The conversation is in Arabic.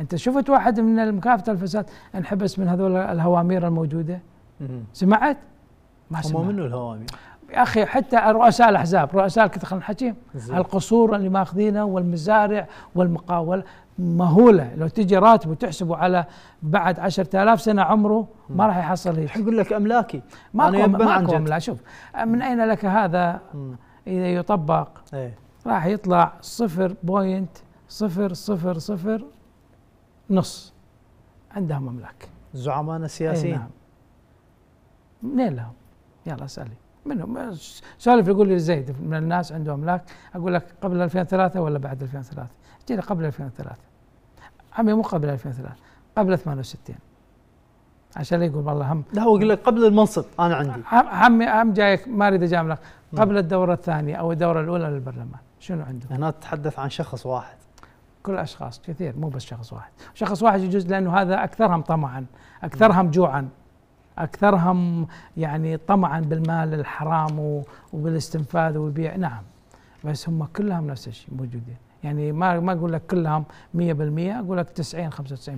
انت شفت واحد من مكافحه الفساد انحبس من هذول الهوامير الموجوده سمعت ما سمعت هم منو الهوامير يا اخي حتى رؤساء الاحزاب رؤساء خلينا نحكي القصور اللي ماخذينه والمزارع والمقاول مهوله لو تجي راتبه تحسبه على بعد 10000 سنه عمره ما راح يحصل هيك يقول لك املاكي ما ماكو املاك شوف من اين لك هذا مم. اذا يطبق ايه؟ راح يطلع 0.0000 نص عندها مملكه زعمائنا السياسيين إيه، نعم منين نعم، لهم؟ يلا اسالي منهم سالف يقول لي زيد من الناس عنده املاك اقول لك قبل 2003 ولا بعد 2003 جينا قبل 2003 عمي مو قبل 2003 قبل 68 عشان لا يقول والله هم لا هو يقول لك قبل المنصب انا عندي عمي هم جايك ما اريد اجاملك نعم. قبل الدوره الثانيه او الدوره الاولى للبرلمان شنو عنده؟ هنا تتحدث عن شخص واحد كل الاشخاص كثير مو بس شخص واحد شخص واحد يجوز لانه هذا اكثرهم طمعا اكثرهم جوعا اكثرهم يعني طمعا بالمال الحرام وبالاستنفاذ وبيع نعم بس هم كلهم نفس الشيء موجودين يعني ما ما اقول لك كلهم 100% اقول لك 90 95%